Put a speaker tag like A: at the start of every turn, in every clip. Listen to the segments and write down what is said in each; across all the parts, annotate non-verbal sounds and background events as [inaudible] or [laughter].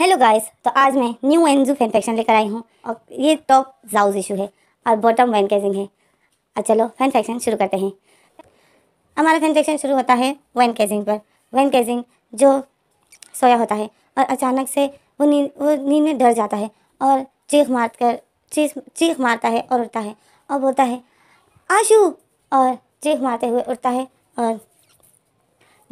A: Hello guys तो आज मैं न्यू एनजू फैन फैक्शन लेकर आई हूँ और ये टॉप जाउज इशू है और बॉटम वैन कैजिंग है और चलो फैन फैक्शन शुरू करते हैं हमारा फैन फैक्शन शुरू होता है वैन कैजिंग पर वैन कैजिंग जो सोया होता है और अचानक से वो नींद वो नींद में डर जाता है और चीख मार कर चीख चीख मारता है और उठता है और बोलता है आशू और चीख मारते हुए उठता है और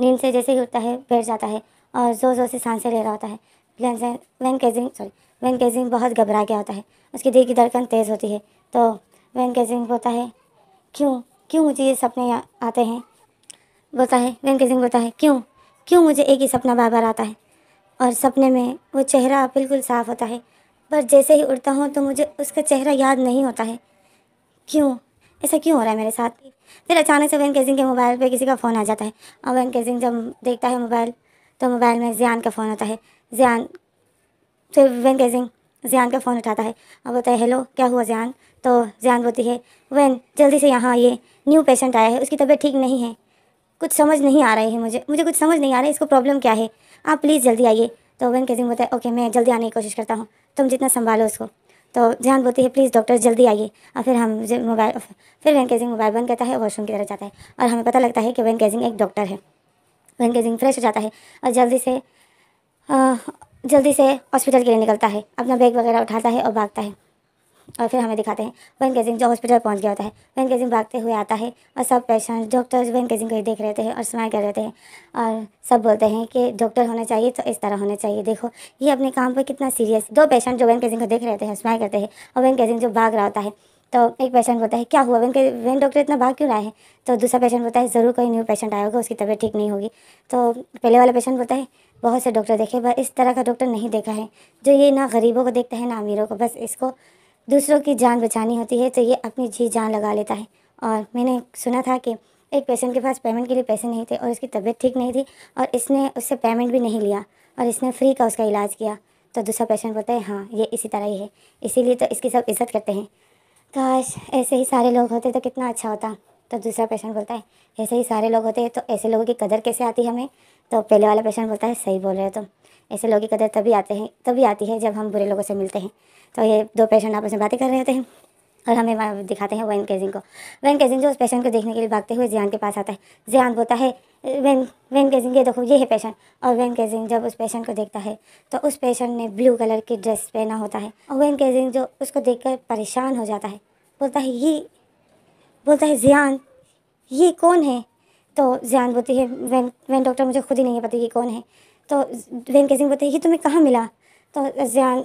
A: नींद से जैसे ही उठता है बैठ जाता है और ज़ोर ज़ोर से सांसें ले रहा होता है वैन वैनकेजिंग सॉरी वैनकेजिंग बहुत घबरा गया होता है उसकी दिल की धड़कन तेज़ होती है तो वैनकेजिंग बोलता है क्यों क्यों मुझे ये सपने आते हैं बोलता है वैनकेजिंग बोलता है क्यों क्यों मुझे एक ही सपना बार बार आता है और सपने में वो चेहरा बिल्कुल साफ होता है पर जैसे ही उड़ता हूँ तो मुझे उसका चेहरा याद नहीं होता है क्यों ऐसा क्यों हो रहा है मेरे साथ फिर अचानक से वैन केसिंग के मोबाइल पर किसी का फ़ोन आ जाता है और वैन केसिंग जब देखता है मोबाइल तो मोबाइल में जियान का फ़ोन होता है जियान फिर वैन गेजिंग जियान का फ़ोन उठाता है और बोलता है हेलो क्या हुआ जियान तो जियान बोलती है वैन जल्दी से यहाँ आइए न्यू पेशेंट आया है उसकी तबीयत ठीक नहीं है कुछ समझ नहीं आ रही है मुझे मुझे कुछ समझ नहीं आ रहा है इसको प्रॉब्लम क्या है आप प्लीज़ जल्दी आइए तो वैन केजिंग बोलता है ओके मैं जल्दी आने की कोशिश करता हूँ तुम जितना संभालो उसको तो जान बोलती है प्लीज़ डॉक्टर जल्दी आइए और फिर हम मोबाइल फिर वैन केजिंग मोबाइल बंद करता है वॉशरूम की तरफ जाता है और हमें पता लगता है कि वैन केजिंग एक डॉक्टर है वैन केजिंग फ्रेश हो जाता है और जल्दी से जल्दी से हॉस्पिटल के लिए निकलता है अपना बैग वगैरह उठाता है और भागता है और फिर हमें दिखाते हैं वैन केजिंग जो हॉस्पिटल पहुंच गया होता है वैन केजिंग भागते हुए आता है और सब पेशेंट डॉक्टर वन केजिंग को ही देख रहे थे और स्माइल कर रहे थे और सब बोलते हैं कि डॉक्टर होना चाहिए तो इस तरह होना चाहिए देखो ये अपने काम पर कितना सीरियस दो पेशेंट जो वैन केजिंग को देख रहे हैं स्माइल करते हैं और वैन केजिंग जो भाग रहा होता है तो एक पेशेंट बोलता है क्या हुआ वैन के वैन डॉक्टर इतना भाग क्यों रहा है तो दूसरा पेशेंट बोलता है ज़रूर कोई न्यू पेशेंट आया होगा उसकी तबीयत ठीक नहीं होगी तो पहले वाला पेशेंट बोलता है बहुत से डॉक्टर देखे पर इस तरह का डॉक्टर नहीं देखा है जो ये ना गरीबों को देखता है ना अमीरों को बस इसको दूसरों की जान बचानी होती है तो ये अपनी जी जान लगा लेता है और मैंने सुना था कि एक पेशेंट के पास पेमेंट के लिए पैसे नहीं थे और उसकी तबीयत ठीक नहीं थी और इसने उससे पेमेंट भी नहीं लिया और इसने फ्री का उसका इलाज किया तो दूसरा पेशेंट बोलता है हाँ ये इसी तरह ही है इसीलिए तो इसकी सब इज्जत करते हैं काश ऐसे ही सारे लोग होते तो कितना अच्छा होता तो दूसरा पेशेंट बोलता है ऐसे ही सारे लोग होते हैं तो ऐसे लोगों की कदर कैसे आती है हमें तो पहले वाला पेशेंट बोलता है सही बोल रहे हो तो। ऐसे लोगों की कदर तभी आते हैं तभी आती है जब हम बुरे लोगों से मिलते हैं तो ये दो पेशेंट आपस में बातें कर रहे होते हैं और हमें दिखाते हैं वैन केजिंग को वैन केजिंग जो उस पेशेंट को देखने के लिए भागते हुए जियान के पास आता है जियान बोलता है वैन वैन केजिंग ये देखो ये है पेशेंट और वैन केजिंग जब उस पेशेंट को देखता है तो उस पेशेंट ने ब्लू कलर की ड्रेस पहना होता है और वैन केजिंग जो उसको देख परेशान हो जाता है बोलता है ये बोलता है जियान ये कौन है तो जियान बोलती है वैन वैन डॉक्टर मुझे खुद ही नहीं पता ये कौन है तो वैन केसिंग बोलते हैं ये तुम्हें कहाँ मिला तो जियान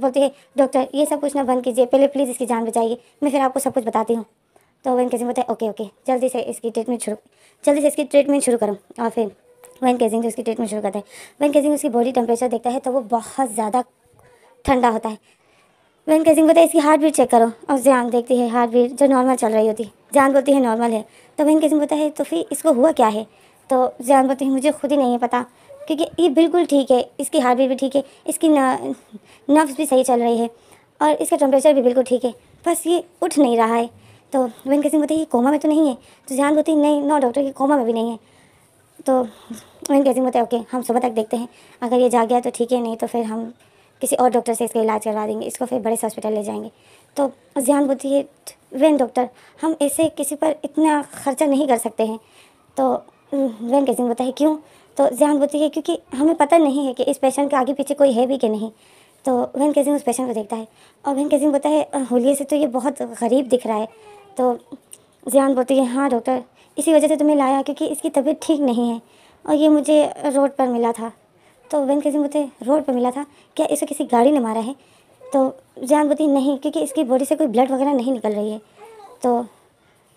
A: बोलती है डॉक्टर ये सब कुछ ना बंद कीजिए पहले प्लीज़ इसकी जान बचाइए मैं फिर आपको सब कुछ बताती हूँ तो वैन केसिंग बोलते हैं ओके ओके जल्दी से इसकी ट्रीटमेंट शुरू जल्दी से इसकी ट्रीटमेंट शुरू करूँ और फिर वैन केसिंग जो उसकी ट्रीटमेंट शुरू करते हैं वैन केसिंग उसकी बॉडी टेम्परेचर देखता है तो वो बहुत ज़्यादा ठंडा होता है वैन कैसिंग बोलता है इसकी हार्ट बीट चेक करो और जान देखती है हार्ट बीट जो नॉर्मल चल रही होती जान बोलती है नॉर्मल है तो वैन कैसिंग बोलता है तो फिर इसको हुआ क्या है तो जान बोलती है मुझे खुद ही नहीं है पता क्योंकि ये बिल्कुल ठीक है इसकी हार्ट बीट भी ठीक है इसकी नर्व्स भी सही चल रही है और इसका टेम्परेचर भी बिल्कुल ठीक है बस ये उठ नहीं रहा है तो वैन कैसिंग बोलते हैं ये कोमा में तो नहीं है तो जान बोलती है नहीं नो डॉक्टर ये कोमा में भी नहीं है तो वैन कैसिंग बोलते हैं ओके हम सुबह तक देखते हैं अगर ये जा गया तो ठीक है नहीं तो फिर हम किसी और डॉक्टर से इसका इलाज करवा देंगे इसको फिर बड़े से हॉस्पिटल ले जाएंगे तो ज्ञान बुद्धि वैन डॉक्टर हम ऐसे किसी पर इतना खर्चा नहीं कर सकते हैं तो वैन कैसिंग बताए क्यों तो ज्ञान बुद्धि है क्योंकि हमें पता नहीं है कि इस पेशेंट के आगे पीछे कोई है भी कि नहीं तो वैन कैसिंग उस पेशेंट को देखता है और वैन कैसिंग बोता है होलिये से तो ये बहुत गरीब दिख रहा है तो ज्ञान बोलती है हाँ डॉक्टर इसी वजह से तुम्हें लाया क्योंकि इसकी तबीयत ठीक नहीं है और ये मुझे रोड पर मिला था तो वन किसी मुझे रोड पर मिला था क्या इसे किसी गाड़ी ने मारा है तो जान बोलती नहीं क्योंकि इसकी बॉडी से कोई ब्लड वगैरह नहीं निकल रही है तो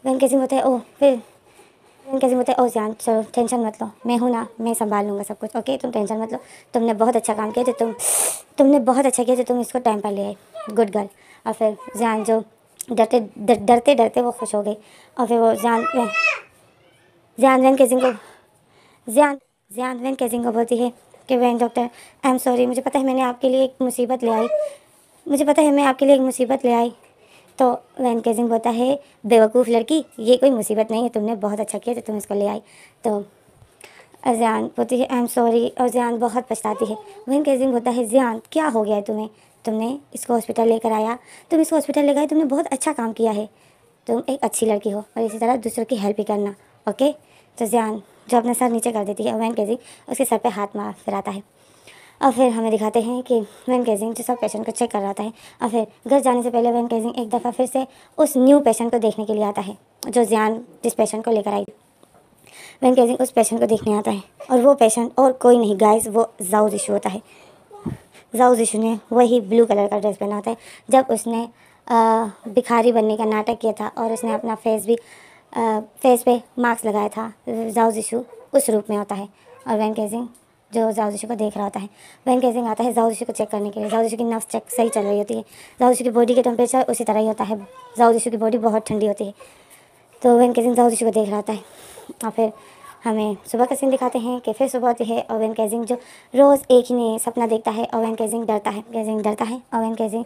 A: वन कैसे होते ओ फिर वन कैसे होते ओ जान चलो टेंशन मत लो मैं हूँ ना मैं संभाल लूँगा सब कुछ ओके तुम टेंशन मत लो तुमने बहुत अच्छा काम किया जो तुम तुमने बहुत अच्छा किया जो तुम इसको टाइम पर ले आए गुड गर्ल और फिर जान जो डरते डरते डरते वो खुश हो गई और फिर वो जान जान वैन कैसिंग को जान जान वैन कैसिंग को बोलती है के Wen doctor I am sorry मुझे पता है मैंने आपके लिए एक मुसीबत ले आई मुझे पता है मैं आपके लिए एक मुसीबत ले आई तो वैन केजिंग बोलता है बेवकूफ़ लड़की ये कोई मुसीबत नहीं है तुमने बहुत अच्छा किया तो तुम इसको ले आई तो अजान बोलती है आई एम सॉरी और जान बहुत पछताती है वैन केजिंग बोलता है जान क्या हो गया है तुम्हें तुमने इसको हॉस्पिटल लेकर आया तुम इसको हॉस्पिटल ले गए तुमने बहुत अच्छा काम किया है तुम एक अच्छी लड़की हो और इसी तरह दूसरों की हेल्प ही करना ओके तो जान जो अपना सर नीचे कर देती है और वैन केजिंग उसके सर पर हाथ मार फिराता है और फिर हमें दिखाते हैं कि वैन केजिंग जो सब पेशेंट को चेक कर रहा है और फिर घर जाने से पहले वैन केजिंग एक दफ़ा फिर से उस न्यू पेशेंट को देखने के लिए आता है जो जियान जिस पेशेंट को लेकर आई वैन केजिंग उस पेशेंट को देखने आता है और वो पेशेंट और कोई नहीं गाइस वो जाउज इशू होता है जाउज इशू ने वही ब्लू कलर का ड्रेस पहना होता है जब उसने भिखारी बनने का नाटक किया था और उसने अपना फेस भी फेस पे मास्क लगाया था जाओ जिशु उस रूप में होता है और वैन केजिंग जो जाओ जिशु को देख रहा होता है वैन केजिंग आता है जाओ जिशु को चेक करने के लिए जाओ जिशु की नफ्स चेक सही चल रही होती है जाओ जिशु की बॉडी का टेम्परेचर उसी तरह ही होता है जाओ जिशु की बॉडी बहुत ठंडी होती है तो वैन केजिंग जाओ जिशु को देख रहा होता है और फिर हमें सुबह का सीन दिखाते हैं कि फिर सुबह होती है ओवेन केजिंग जो रोज़ एक ही ने सपना देखता है ओवेन केजिंग डरता है केजिंग डरता है ओवेन केजिंग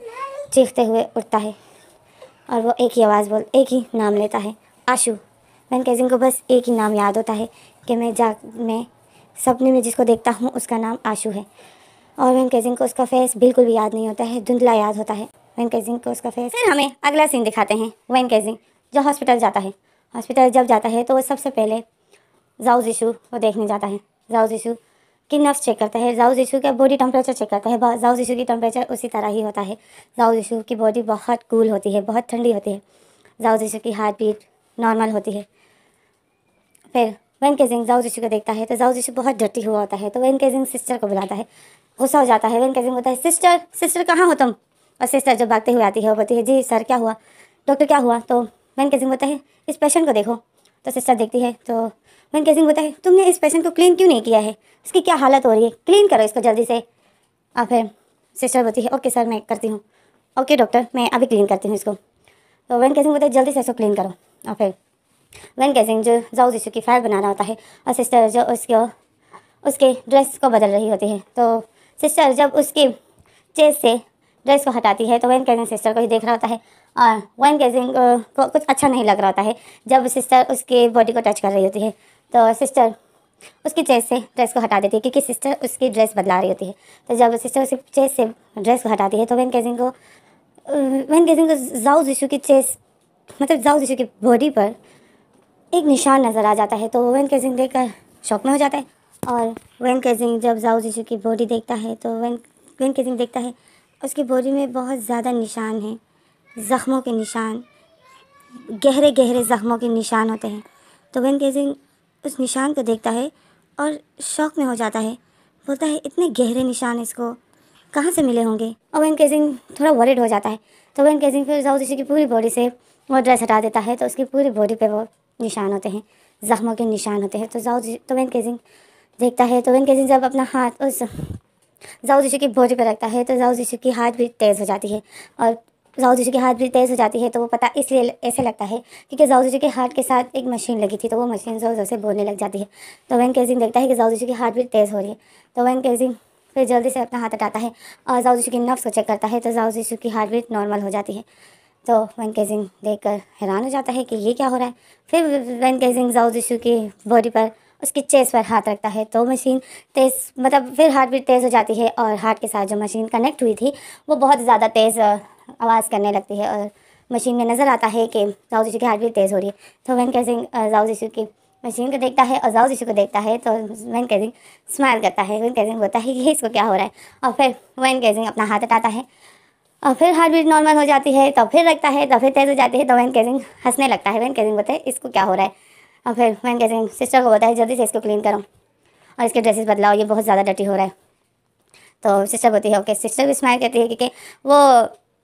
A: चीखते हुए उठता है और वो एक ही आवाज़ बोल एक ही नाम लेता है आशु मैन कैजिंग को बस एक ही नाम याद होता है कि मैं जा मैं सपने में जिसको देखता हूँ उसका नाम आशु है और वैन कैजिंग को उसका फेस बिल्कुल भी याद नहीं होता है धुंधला याद होता है वैन कैजिंग को उसका फेस फिर हमें अगला सीन दिखाते हैं वैन कैजिंग जो हॉस्पिटल जाता है हॉस्पिटल जब जाता है तो वो सबसे पहले जाउज ईशू को देखने जाता है जाउज ईशू की नफ्स चेक करता है जाउज ईशू का बॉडी टेम्परेचर चेक करता है जाउज ईशू की टेम्परेचर उसी तरह ही होता है जाउज ईशू की बॉडी बहुत कूल होती है बहुत ठंडी होती है जाउज ईशू की हार्ट बीट नॉर्मल होती है फिर वैन केजिंग जाऊ जिशु को देखता है तो जाऊ जिशु बहुत डटी हुआ होता है तो वैन केजिंग सिस्टर को बुलाता है गुस्सा हो जाता है वैन केजिंग होता है सिस्टर सिस्टर कहाँ हो तुम और सिस्टर जो भागते हुए आती है वो बोलती है जी सर क्या हुआ डॉक्टर क्या हुआ तो वैन केजिंग बोलता है इस पेशेंट को देखो तो सिस्टर देखती है तो वैन केजिंग बोलता है तुमने इस पेशेंट को क्लीन क्यों नहीं किया है इसकी क्या हालत हो रही है क्लीन करो इसको जल्दी से और फिर सिस्टर बोलती है ओके सर मैं करती हूँ ओके डॉक्टर मैं अभी क्लीन करती हूँ इसको तो वैन केजिंग बोलता है जल्दी से इसको क्लीन करो और फिर वैन गैजिंग जो जाऊ यीशु की फाइल बना रहा होता है और सिस्टर जो उसको उसके ड्रेस को बदल रही होती है तो सिस्टर जब उसकी चेस से ड्रेस को हटाती है तो वैन कैजिंग सिस्टर को ही देख रहा होता है और वैन गैजिंग को कुछ अच्छा नहीं लग रहा होता है जब सिस्टर उसके बॉडी को टच कर रही होती है तो सिस्टर उसकी चेस से ड्रेस को हटा देती है क्योंकि सिस्टर उसकी ड्रेस बदला रही होती है तो जब सिस्टर उसकी चेस से ड्रेस को हटाती है तो वैन कैजिंग को वैन गैजिंग को जाऊ इशू की चेस्ट मतलब जाऊ जिस की बॉडी पर एक निशान नज़र आ जाता है तो वैन केजिंग देखकर शौक में हो जाता है और वन केजिंग जब जाऊ जिस की बॉडी देखता है तो वन वन केजिंग देखता है उसकी बॉडी में बहुत ज़्यादा निशान है ज़ख्मों के निशान गहरे गहरे ज़ख्मों के निशान होते हैं तो वन कैजिंग उस निशान को देखता है और शौक में हो जाता है बोलता है इतने गहरे निशान इसको कहाँ से मिले होंगे और वैन केजिंग थोड़ा वरिड हो जाता है तो वैन कैजिंग फिर जाऊ की पूरी बॉडी से वो ड्रेस हटा देता है तो उसकी पूरी बॉडी पे वो निशान होते हैं ज़ख्मों के निशान होते हैं तो जाओ तो वैन केजिंग देखता है तो वैन केजिंग जब अपना हाथ उस जाऊ जीशु की बॉडी पर रखता है तो जाऊ जीशु की हाथ भी तेज़ हो जाती है और जाऊ जीशु की हाथ भी तेज़ हो जाती है तो वो पता इसलिए ऐसे लगता है क्योंकि जाऊ जीशु के हाथ के साथ एक मशीन लगी थी तो वो मशीन ज़ोर ज़ोर से बोलने लग जाती है तो वैन केजिंग देखता है कि जाऊ जीशु की हाथ भी तेज़ हो रही है तो वैन केजिंग फिर जल्दी से अपना हाथ हटाता है और जाऊ जीशु की नफ्स को चेक करता है तो जाऊ जीशु की हार्ट बीट नॉर्मल हो जाती है तो वन केजिंग देख कर हैरान हो जाता है कि ये क्या हो रहा है फिर वन केजिंग जाओ की बॉडी पर उसकी चेस्ट पर हाथ रखता है तो मशीन तेज़ मतलब फिर हार्ट बीट तेज़ हो जाती है और हार्ट के साथ जो मशीन कनेक्ट हुई थी वो बहुत ज़्यादा तेज़ आवाज़ करने लगती है और मशीन में नज़र आता है कि जाऊ जिसू की हार्ट बीट तेज़ हो रही है तो वन केजिंग जाऊ की मशीन को देखता है और जाऊ जिशु को देखता है तो वन कैजिंग स्माइल करता है वन कैजिंग बोलता है कि इसको क्या हो रहा है और फिर वन कैजिंग अपना हाथ हटाता है और फिर हार्ट बीट नॉर्मल हो जाती है तो फिर लगता है तो फिर तेज़ हो जाती है तो वैन कैसिंग हंसने लगता है वैन कैसिंग बोलते हैं इसको क्या हो रहा है और फिर वैन कैसिंग सिस्टर को बोलता है जल्दी से इसको क्लीन करो और इसके ड्रेसेस बदलाओ ये बहुत ज़्यादा डटी हो रहा है तो सिस्टर बोलती है ओके सिस्टर भी स्माइल करती है क्योंकि वो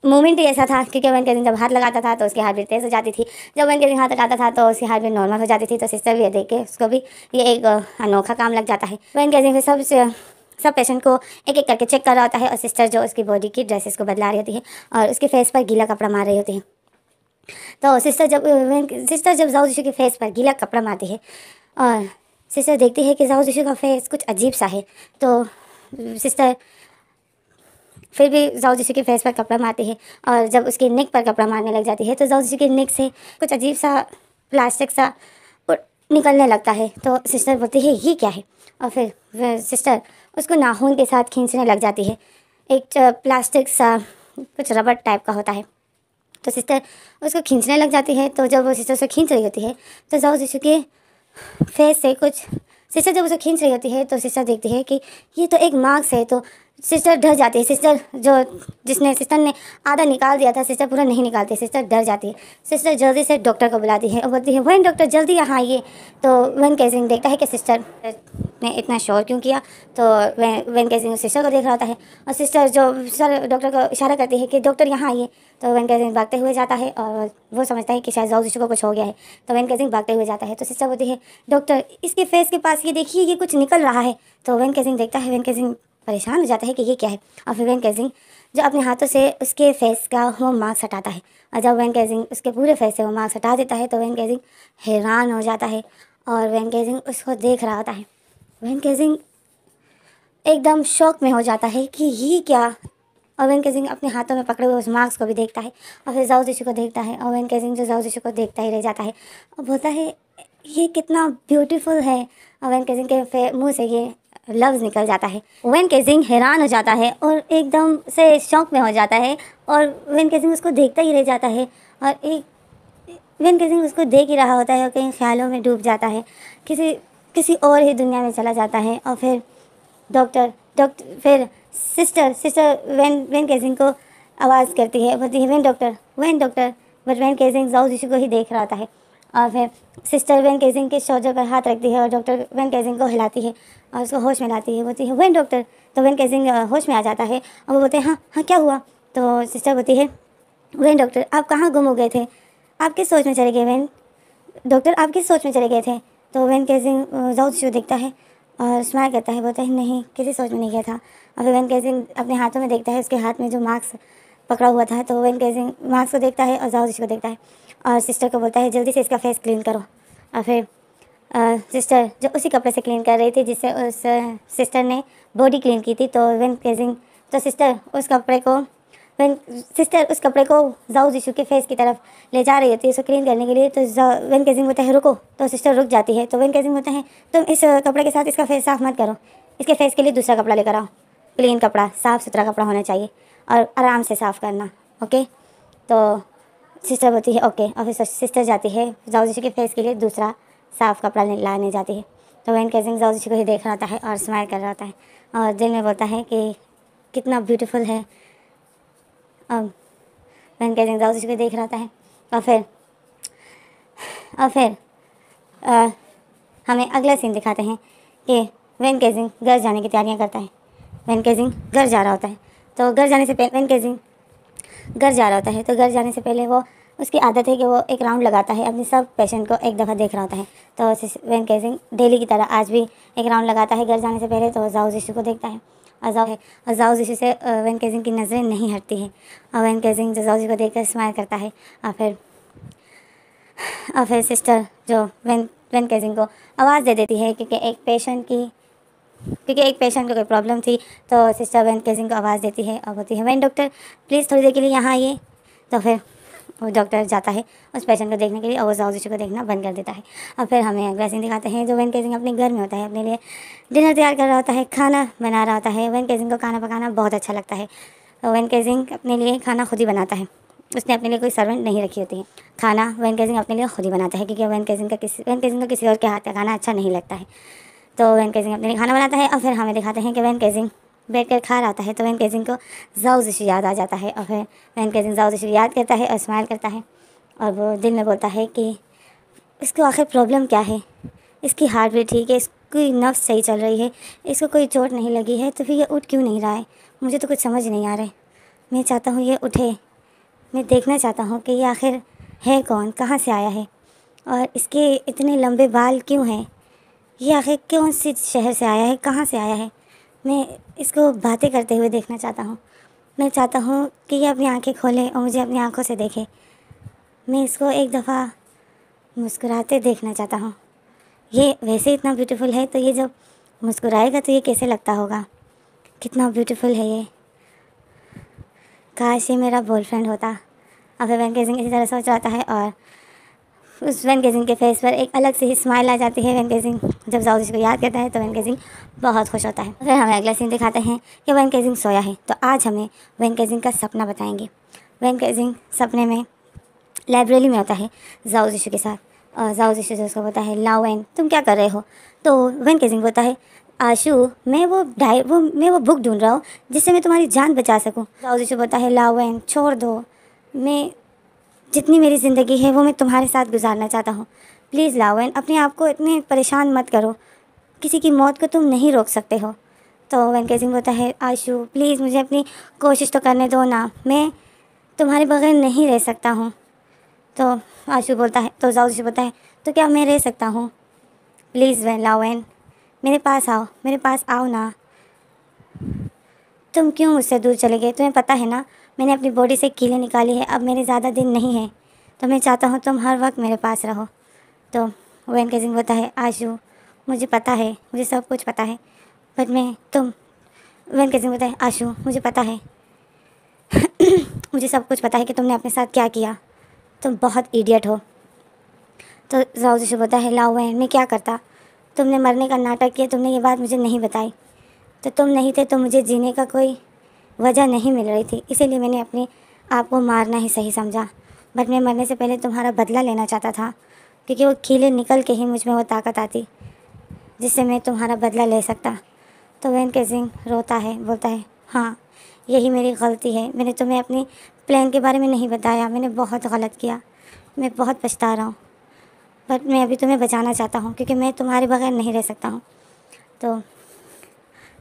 A: मूवमेंट ही ऐसा था क्योंकि वैन कैसिंग जब हाथ लगाता था तो उसकी हार्ट बीट तेज़ हो जाती थी जब वैन कैसिंग हाथ लगाता था तो उसकी हार्ट बीट नॉर्मल हो जाती थी तो सिस्टर भी देख के उसको भी ये एक अनोखा काम लग जाता है वैन कैसिंग फिर सबसे सब पेशेंट को एक एक करके चेक कर रहा होता है और सिस्टर जो उसकी बॉडी की ड्रेसेस को बदला रही होती है और उसके फेस पर गीला कपड़ा मार रही होती है तो सिस्टर जब सिस्टर जब जाऊ जीशू के फेस पर गीला कपड़ा मारती है और सिस्टर देखती है कि जाऊ जीशू का फेस कुछ अजीब सा है तो सिस्टर फिर भी जाऊ जीशू के फेस पर कपड़ा मारती है और जब उसकी नेक पर कपड़ा मारने लग जाती है तो जाऊ जीशु की नेक से कुछ अजीब सा प्लास्टिक सा निकलने लगता है तो सिस्टर बोलती है ये क्या है और फिर सिस्टर उसको नाखून के साथ खींचने लग जाती है एक प्लास्टिक सा कुछ रबड़ टाइप का होता है तो सिस्टर उसको खींचने लग जाती है तो जब वो सिस्टर उसे खींच रही होती है तो जाओ शिशु के फेस से कुछ सिस्टर जब उसे खींच रही होती है तो सिस्टर देखती है कि ये तो एक मार्क्स है तो सिस्टर डर जाती है सिस्टर जो जिसने सिस्टर ने आधा निकाल दिया था सिस्टर पूरा नहीं निकालती सिस्टर डर जाती है सिस्टर जल्दी से डॉक्टर को बुलाती है और बोलती है वैन डॉक्टर जल्दी यहाँ आइए तो वैन कैसिंग देखता है कि सिस्टर ने इतना शोर क्यों किया तो वैन वैन कैसिंग सिस्टर को देख रहा था है और सिस्टर जो सर डॉक्टर को इशारा करती है कि डॉक्टर यहाँ आइए तो वैन कैसिंग भागते हुए जाता है और वो समझता है कि शायद जाऊ शिशु को कुछ हो गया है तो वैन कैसिंग भागते हुए जाता है तो सिस्टर बोलती है डॉक्टर इसके फेस के पास ये देखिए ये कुछ निकल रहा है तो वैन कैसिंग देखता है वैन कैसिंग परेशान हो जाता है कि ये क्या है और फिर वैन कैसिंग जो अपने हाथों से उसके फेस का होम मार्क्स हटाता है और जब वैन कैसिंग उसके पूरे फेस से होम मार्क्स हटा देता है तो वैन कैसिंग हैरान हो जाता है और वैन कैसिंग उसको देख रहा होता है वैन कैसिंग एकदम शौक में हो जाता है कि ये क्या और वैन कैसिंग अपने हाथों में पकड़े हुए उस मार्क्स को भी देखता है और फिर जाऊ जीशू को देखता है और वैन कैसिंग जो जाऊ को देखता ही रह जाता है और बोलता है ये कितना ब्यूटीफुल है और वैन कैसिंग के मुंह से ये लफ्ज़ निकल जाता है वेन केजिंग हैरान हो जाता है और एकदम से शौक में हो जाता है और वेन केजिंग उसको देखता ही रह जाता है और एक वेन केजिंग उसको देख ही रहा होता है और कहीं ख्यालों में डूब जाता है किसी किसी और ही दुनिया में चला जाता है और फिर डॉक्टर डॉक्टर फिर sister sister Wen Wen Kexing को आवाज़ करती है बोलती है Wen doctor Wen doctor but Wen Kexing Zhou Zishu को ही देख रहा होता है और फिर सिस्टर वेन कैजिंग के शौजर पर हाथ रखती है और डॉक्टर वेन कैजिंग को हिलाती है और उसको होश में लाती है बोलती है वेन डॉक्टर तो वेन कैजिंग होश में आ जाता है और वो बोलते हैं हाँ हाँ क्या हुआ तो सिस्टर बोलती है वैन डॉक्टर आप कहाँ गुम हो गए थे आप किस सोच में चले गए वैन डॉक्टर आप किस सोच में चले गए थे तो वेन कैजिंग जाऊ शो देखता है और स्मार करता है बोलता है नहीं किसी सोच में नहीं गया था और फिर वैन केसिंग अपने हाथों में देखता है उसके हाथ में जो मास्क पकड़ा हुआ था तो वेन कैजिंग मार्क्स को देखता है और जाऊ को देखता है और सिस्टर को बोलता है जल्दी से इसका फेस क्लीन करो और फिर सिस्टर जो उसी कपड़े से क्लीन कर रही थी जिससे उस सिस्टर ने बॉडी क्लीन की थी तो वेन क्लेजिंग तो सिस्टर उस कपड़े को वेन सिस्टर उस कपड़े को जाऊ जीशू के फेस की तरफ ले जा रही होती है उसको क्लीन करने के लिए तो वेन केजिंग होता है रुको तो सिस्टर रुक जाती है तो वेन केजिंग होता है तुम इस कपड़े के साथ इसका फेस साफ मत करो इसके फेस के लिए दूसरा कपड़ा लेकर आओ क्लीन कपड़ा साफ़ सुथरा कपड़ा होना चाहिए और आराम से साफ़ करना ओके तो सिस्टर होती है ओके और फिर सिस्टर जाती है जाओ जी के फेस के लिए दूसरा साफ कपड़ा लाने जाती है तो वैन कैसिंग जाऊ जी को ही देख रहा है और स्माइल कर रहा है और दिल में बोलता है कि कितना ब्यूटीफुल है और वैन कैसिंग जाऊ जी को देख रहा है और फिर और फिर आ, हमें अगला सीन दिखाते हैं कि वैन कैसिंग घर जाने की तैयारियाँ करता है वैन कैसिंग घर जा रहा होता है तो घर जाने से पहले वैन कैसिंग घर जा रहा होता है तो घर जाने से पहले वो उसकी आदत है कि वो एक राउंड लगाता है अपने सब पेशेंट को एक दफ़ा देख रहा होता है तो वैन के सिंह डेली की तरह आज भी एक राउंड लगाता है घर जाने से पहले तो जाऊ इशू को देखता है अजाउ है अजाउ इशू से वैन केजिंग की नज़रें नहीं हटती है और वैन सिंह जजाउजी को देख कर स्माइल करता है और फिर और फिर सिस्टर जो वैन वैन केजिंग को आवाज़ दे देती है क्योंकि एक पेशेंट की क्योंकि एक पेशेंट को कोई प्रॉब्लम थी तो सिस्टर बहन के सिंह को आवाज़ देती है और बोलती है वैन डॉक्टर प्लीज़ थोड़ी देर के लिए यहाँ आइए तो फिर वो डॉक्टर जाता है उस पेशेंट को देखने के लिए और वो को देखना बंद कर देता है और फिर हमें अगला दिखाते हैं जो वन सिंह अपने घर में होता है अपने लिए डिनर तैयार कर रहा होता है खाना बना रहा होता है वन सिंह को खाना पकाना बहुत अच्छा लगता है तो वन अपने लिए खाना खुद ही बनाता है उसने अपने लिए कोई सर्वेंट नहीं रखी होती है खाना वन सिंह अपने लिए खुद ही बनाता है क्योंकि के सिंह का किसी वन सिंह को किसी और के हाथ का खाना अच्छा नहीं लगता है तो वैन केजिंग अपने लिए खाना बनाता है और फिर हमें दिखाते हैं कि वैन केजिंग बैठ कर खा रहा है तो वैन केजिंग को जाऊ इशू याद आ जाता है और फिर वैन केजिंग जाऊ इशू याद करता है और स्माइल करता है और वो दिल में बोलता है कि इसको आखिर प्रॉब्लम क्या है इसकी हार्ट बीट ठीक है इसकी नफ्स सही चल रही है इसको कोई चोट नहीं लगी है तो फिर ये उठ क्यों नहीं रहा है मुझे तो कुछ समझ नहीं आ रहा है मैं चाहता हूँ ये उठे मैं देखना चाहता हूँ कि ये आखिर है कौन कहाँ से आया है और इसके इतने लंबे बाल क्यों हैं ये आखिर कौन सी शहर से आया है कहाँ से आया है मैं इसको बातें करते हुए देखना चाहता हूँ मैं चाहता हूँ कि ये अपनी आंखें खोले और मुझे अपनी आंखों से देखे मैं इसको एक दफ़ा मुस्कुराते देखना चाहता हूँ ये वैसे इतना ब्यूटीफुल है तो ये जब मुस्कुराएगा तो ये कैसे लगता होगा कितना ब्यूटीफुल है ये काश ये मेरा बॉयफ्रेंड होता अब एवेंगेजिंग इसी तरह सोच रहा है और उस वैनके सिंह के फेस पर एक अलग से ही स्माइल आ जाती है वैनके सिंह जब जाऊ को याद करता है तो वैनके सिंह बहुत खुश होता है फिर हमें अगला सीन दिखाते हैं कि वैनके सिंह सोया है तो आज हमें वैनके सिंह का सपना बताएंगे वैनके सिंह सपने में लाइब्रेरी में होता है जाऊ के साथ और जाऊ जीशु से उसको बोलता है लाओ वैन तुम क्या कर रहे हो तो वैनके सिंह बोलता है आशु मैं वो डाई वो मैं वो बुक ढूंढ रहा हूँ जिससे मैं तुम्हारी जान बचा सकूँ जाओ बोलता है लाओ वैन छोड़ दो मैं जितनी मेरी ज़िंदगी है वो मैं तुम्हारे साथ गुजारना चाहता हूँ प्लीज़ लावन अपने आप को इतने परेशान मत करो किसी की मौत को तुम नहीं रोक सकते हो तो वनके सिंह बोलता है आशु प्लीज़ मुझे अपनी कोशिश तो करने दो ना मैं तुम्हारे बगैर नहीं रह सकता हूँ तो आशु बोलता है तो जाऊजी बोलता है तो क्या मैं रह सकता हूँ प्लीज़ वैन लावन मेरे पास आओ मेरे पास आओ ना तुम क्यों मुझसे दूर चले गए तुम्हें पता है ना मैंने अपनी बॉडी से कीलें निकाली है अब मेरे ज़्यादा दिन नहीं है तो मैं चाहता हूँ तुम हर वक्त मेरे पास रहो तो वैन केजिंग बोलता है आशू मुझे पता है मुझे सब कुछ पता है बट मैं तुम वैन केजिंग बोलता है आशू मुझे पता है [coughs] मुझे सब कुछ पता है कि तुमने अपने साथ क्या किया तुम बहुत इडियट हो तो राउजीशु बोलता है लाओ वैन मैं क्या करता तुमने मरने का नाटक किया तुमने ये बात मुझे नहीं बताई तो तुम नहीं थे तो मुझे जीने का कोई वजह नहीं मिल रही थी इसीलिए मैंने अपने आप को मारना ही सही समझा बट मैं मरने से पहले तुम्हारा बदला लेना चाहता था क्योंकि वो खीले निकल के ही मुझ में वो ताकत आती जिससे मैं तुम्हारा बदला ले सकता तो वैन केजिंग रोता है बोलता है हाँ यही मेरी गलती है मैंने तुम्हें अपनी प्लान के बारे में नहीं बताया मैंने बहुत गलत किया मैं बहुत पछता रहा हूँ बट मैं अभी तुम्हें बचाना चाहता हूँ क्योंकि मैं तुम्हारे बगैर नहीं रह सकता हूँ तो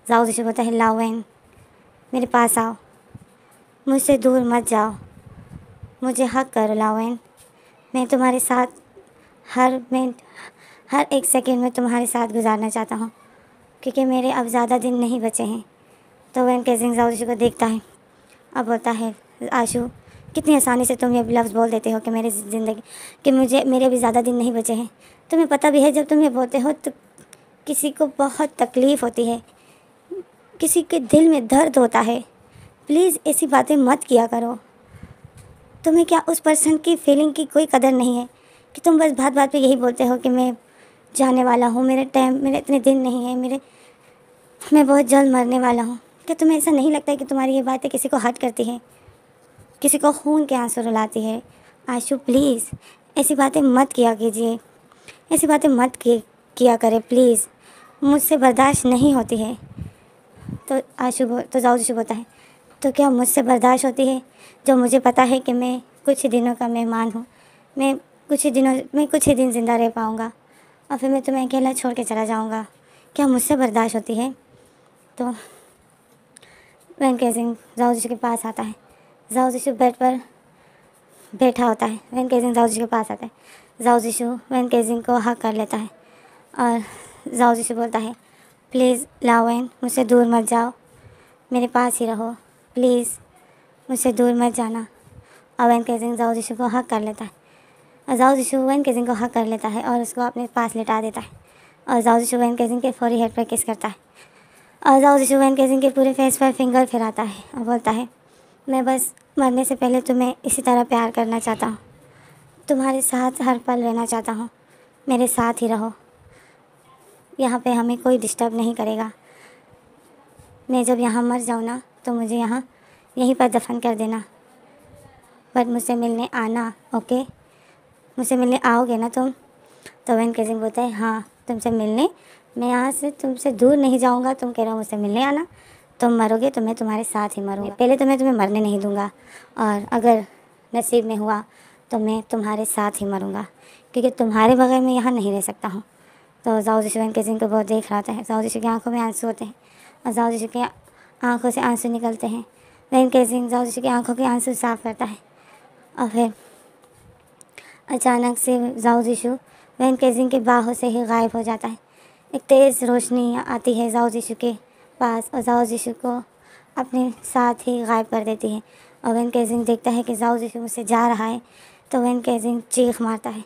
A: जाओ दिशा बोलता है लाओ वैन मेरे पास आओ मुझसे दूर मत जाओ मुझे हक कर लाओन मैं तुम्हारे साथ हर मिनट हर एक सेकंड में तुम्हारे साथ गुजारना चाहता हूँ क्योंकि मेरे अब ज़्यादा दिन नहीं बचे हैं तो वैन कैसिंग आशु को देखता है अब बोलता है आशू कितनी आसानी से तुम ये लफ्ज़ बोल देते हो कि मेरे ज़िंदगी कि मुझे मेरे अभी ज़्यादा दिन नहीं बचे हैं तुम्हें पता भी है जब तुम ये बोलते हो तो किसी को बहुत तकलीफ़ होती है किसी के दिल में दर्द होता है प्लीज़ ऐसी बातें मत किया करो तुम्हें क्या उस पर्सन की फीलिंग की कोई कदर नहीं है कि तुम बस बात बात पे यही बोलते हो कि मैं जाने वाला हूँ मेरे टाइम मेरे इतने दिन नहीं है मेरे मैं बहुत जल्द मरने वाला हूँ क्या तुम्हें ऐसा नहीं लगता है कि तुम्हारी ये बातें किसी को हट करती हैं किसी को खून के आंसू रुलाती है आशु प्लीज़ ऐसी बातें मत किया कीजिए ऐसी बातें मत किया करें प्लीज़ मुझसे बर्दाश्त नहीं होती है तो अशुभ तो जाओ शुभ तो होता है तो क्या मुझसे बर्दाश्त होती है जो मुझे पता है कि मैं कुछ ही दिनों का मेहमान हूँ मैं कुछ ही दिनों में कुछ ही दिन ज़िंदा रह पाऊँगा और फिर मैं तुम्हें अकेला छोड़ के चला जाऊँगा क्या मुझसे बर्दाश्त होती है तो वेंकट सिंह जाऊ जी के पास आता है जाऊ जीशु बेड पर बैठा होता है वेंकट सिंह जाऊ जी के पास आता है जाऊ जीशु वेंकट सिंह को हक कर लेता है और जाऊ जीशु बोलता है प्लीज़ लावेन मुझसे दूर मत जाओ मेरे पास ही रहो प्लीज़ मुझसे दूर मत जाना अवैन कैसिंग जाओ यीशु को हक कर लेता है जाओ यीशु वैन कैसिंग को हक कर लेता है और उसको अपने पास लेटा देता है और जाओ यीशु वैन कैसिंग के फौरी हेड पर किस करता है और जाओ यीशु वैन जिंग के पूरे फेस पर फिंगर फिराता है और बोलता है मैं बस मरने से पहले तुम्हें इसी तरह प्यार करना चाहता हूँ तुम्हारे साथ हर पल रहना चाहता हूँ मेरे साथ ही रहो यहाँ पे हमें कोई डिस्टर्ब नहीं करेगा मैं जब यहाँ मर जाऊँ ना तो मुझे यहाँ यहीं पर दफन कर देना बट मुझसे मिलने आना ओके मुझसे मिलने आओगे ना तुम तो वैन सिंह बोलता है हाँ तुमसे मिलने मैं यहाँ से तुमसे दूर नहीं जाऊँगा तुम कह रहे हो मुझसे मिलने आना तुम मरोगे तो मैं तुम्हारे साथ ही मरूँगा पहले तो मैं तुम्हें मरने नहीं दूँगा और अगर नसीब में हुआ तो मैं तुम्हारे साथ ही मरूँगा क्योंकि तुम्हारे बगैर मैं यहाँ नहीं रह सकता हूँ तो जाऊ जीशु बहन के जिनको बहुत देख रहा है जाऊ जीशु की आंखों में आंसू होते हैं और जाऊ जीशु की आंखों से आंसू निकलते हैं बहन के जिन जाऊ जीशु की आंखों के आंसू साफ करता है और फिर अचानक से जाऊ जीशु बहन के जिन के बाहों से ही गायब हो जाता है एक तेज़ रोशनी आती है जाऊ जीशु के पास और जाऊ जीशु को अपने साथ ही गायब कर देती है और वैन जिन देखता है कि जाऊ जीशु मुझसे जा रहा है तो वैन जिन चीख मारता है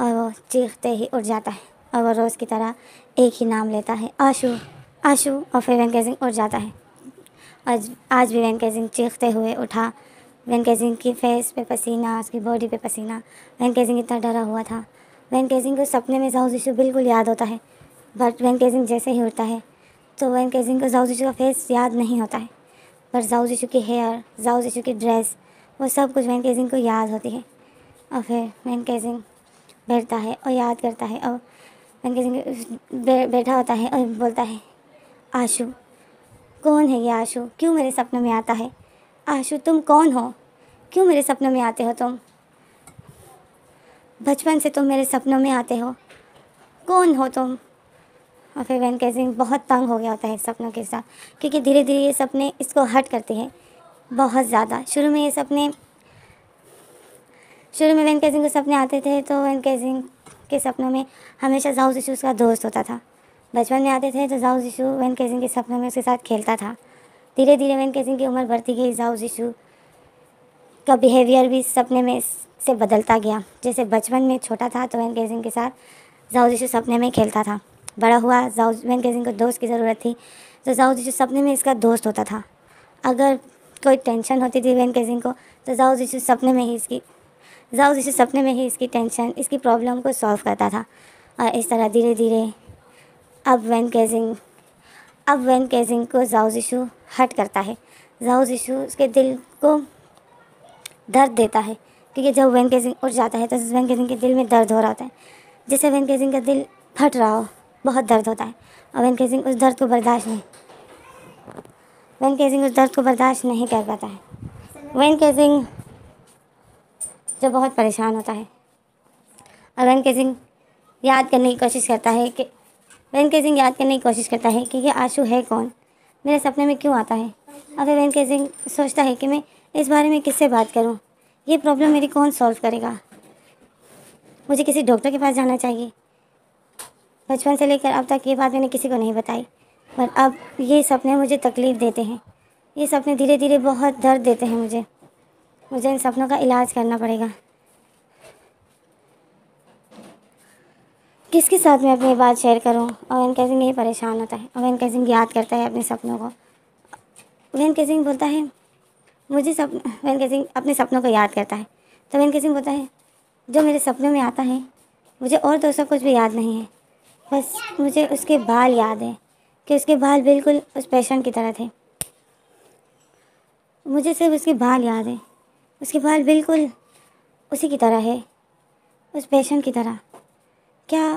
A: और वो चीखते ही उठ जाता है और वो रोज़ की तरह एक ही नाम लेता है आशू आशू और फिर वैनके सिंह उठ जाता है आज आज भी वैनके सिंह चीखते हुए उठा वैनके सिंह की फेस पे पसीना उसकी बॉडी पे पसीना वेंकै सिंह इतना डरा हुआ था वैनके सिंह को सपने में जाऊ शिशु बिल्कुल याद होता है बट वैनके सिंह जैसे ही उठता है तो वैनके सिंह को जाऊ शिशु का फेस याद नहीं होता है पर जाऊ शिशु की हेयर जाऊ शिशु की ड्रेस वो सब कुछ वैनके सिंह को याद होती है और फिर वैनके सिंह बैठता है और याद करता है और उनके संग बैठा होता है और बोलता है आशु कौन है ये आशु क्यों मेरे सपनों में आता है आशु तुम कौन हो क्यों मेरे सपनों में आते हो तुम बचपन से तुम मेरे सपनों में आते हो कौन हो तुम और फिर वेंकट सिंह बहुत तंग हो गया होता है सपनों के साथ क्योंकि धीरे धीरे ये सपने इसको हट करते हैं बहुत ज़्यादा शुरू में ये सपने शुरू में वेंकट सिंह को सपने आते थे तो वेंकट सिंह के सपनों में हमेशा जाऊ शिशु उसका दोस्त होता था बचपन में आते थे तो जाऊ शिशु वैन केसिंग के सपनों में उसके साथ खेलता था धीरे धीरे वैन केसिंग की उम्र बढ़ती गई जाऊ शिशु का बिहेवियर भी सपने में से बदलता गया जैसे बचपन में छोटा था तो वैन केसिंग के साथ जाऊ शिशु सपने में खेलता था बड़ा हुआ जाऊ वैन केसिंग को दोस्त की ज़रूरत थी तो जाऊ शिशु सपने में इसका दोस्त होता था अगर कोई टेंशन होती थी वैन केसिंग को तो जाओ जिसु सपने में ही इसकी जाऊ इसे सपने में ही इसकी टेंशन इसकी प्रॉब्लम को सॉल्व करता था और इस तरह धीरे धीरे अब वैन कैजिंग अब वैन कैजिंग को जाऊ जिशु हट करता है जाऊ जिशु उसके दिल को दर्द देता है क्योंकि जब वैन कैजिंग उठ जाता है तो वैन कैजिंग के दिल में दर्द हो रहा होता है जैसे वैन कैजिंग का दिल फट रहा हो बहुत दर्द होता है और वैन कैजिंग उस दर्द को बर्दाश्त नहीं वैन कैजिंग उस दर्द को बर्दाश्त नहीं कर पाता है वैन कैजिंग जो बहुत परेशान होता है अगनके सिंह याद करने की कोशिश करता है कि वेंके सिंह याद करने की कोशिश करता है कि ये आंसू है कौन मेरे सपने में क्यों आता है और फिर वेंके सिंह सोचता है कि मैं इस बारे में किससे बात करूं ये प्रॉब्लम मेरी कौन सॉल्व करेगा मुझे किसी डॉक्टर के पास जाना चाहिए बचपन से लेकर अब तक ये बात मैंने किसी को नहीं बताई पर अब ये सपने मुझे तकलीफ़ देते हैं ये सपने धीरे धीरे बहुत दर्द देते हैं मुझे मुझे इन सपनों का इलाज करना पड़ेगा किसके साथ मैं अपनी बात शेयर करूं? अवैन सिंह यही परेशान होता है अवैन सिंह याद करता है अपने सपनों को वैन सिंह बोलता है मुझे सप वैन सिंह अपने सपनों को याद करता है तो वैन सिंह बोलता है जो मेरे सपनों में आता है मुझे और दूसरा तो कुछ भी याद नहीं है बस मुझे उसके बाल याद है कि उसके बाल बिल्कुल उस पेशेंट की तरह थे मुझे सिर्फ उसके बाल याद है उसके बाल बिल्कुल उसी की तरह है उस पेशेंट की तरह क्या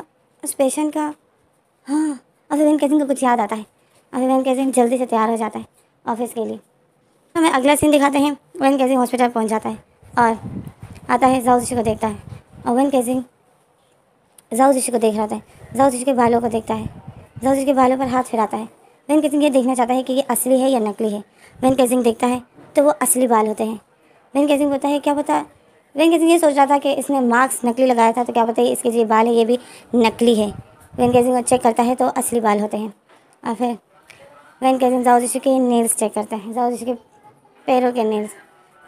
A: उस पेशेंट का हाँ अफेबैन कैसिंग का कुछ याद आता है अफेबैन कैसिंग जल्दी से तैयार हो जाता है ऑफिस के लिए हमें तो अगला सीन दिखाते हैं ओवन कैसिंग हॉस्पिटल पहुंच जाता है और आता है जाऊ को देखता है और वैन कैसिंग जाऊ को देख रहा है जाऊ के बालों को देखता है जाऊ के बालों पर हाथ फिराता है वन कैसिंग ये देखना चाहता है कि ये असली है या नकली है वन कैसिंग देखता है तो वो असली बाल होते हैं रेन कैसिंग बोलता है क्या पता रेन कैसिंग ये सोच रहा था कि इसने मास्क नकली लगाया था तो क्या पता इसके जो बाल है ये भी नकली है रेन कैसिंग को चेक करता है तो असली बाल होते हैं और फिर वैन कैसिंग जाओजिशु के नेल्स चेक करता है जाओजिशु के पैरों के नेल्स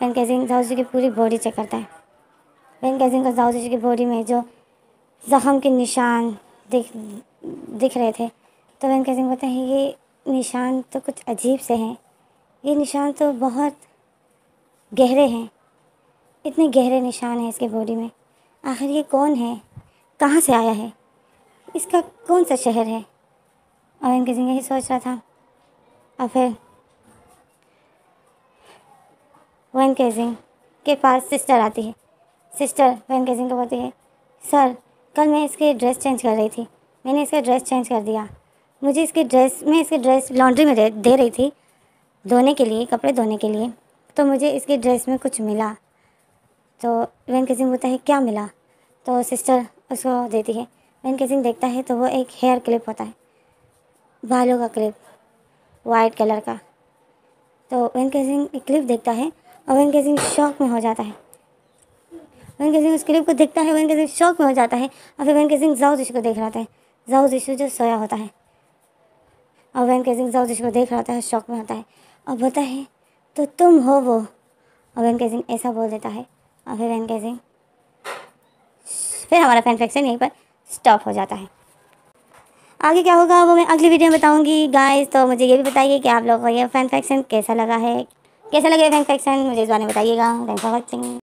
A: वैन कैसिंग जाओजिशु की पूरी बॉडी चेक करता है वैन कैसिंग को जाओजिशु की बॉडी में जो जख्म के निशान दिख दिख रहे थे तो वैन कैसिंग बोलता है ये निशान तो कुछ अजीब से हैं ये निशान तो बहुत गहरे हैं इतने गहरे निशान हैं इसके बॉडी में आखिर ये कौन है कहाँ से आया है इसका कौन सा शहर है और इनकी ज़िंदगी सोच रहा था और फिर वन सिंह के पास सिस्टर आती है सिस्टर वन सिंह को बोलती है सर कल मैं इसकी ड्रेस चेंज कर रही थी मैंने इसका ड्रेस चेंज कर दिया मुझे इसके ड्रेस मैं इसके ड्रेस लॉन्ड्री में दे रही थी धोने के लिए कपड़े धोने के लिए तो मुझे इसके ड्रेस में कुछ मिला तो वेनके सिंह बोलता है क्या मिला तो सिस्टर उसको देती है वेनके सिंह देखता है तो वो एक हेयर क्लिप होता है बालों का क्लिप वाइट कलर का तो वेनके सिंह क्लिप देखता है और वेनके सिंह शौक में हो जाता है वेनके सिंह उस क्लिप को देखता है वेनके सिंह शौक में हो जाता है और फिर वेनके सिंह जाऊ को देख रहा है जाऊ जिशु जो सोया होता है और वेनके सिंह जाऊ को देख रहा था है शौक में होता है और बोलता है तो तुम हो वो और वैन सिंह ऐसा बोल देता है और फिर वैन केसिंग फिर हमारा फैन फैक्शन यहीं पर स्टॉप हो जाता है आगे क्या होगा वो मैं अगली वीडियो में बताऊंगी गाइस तो मुझे ये भी बताइए कि आप लोगों को ये फैन फैक्शन कैसा लगा है कैसा लगे फैन फैक्शन मुझे इस बारे में बताइएगा थैंक फॉर वॉचिंग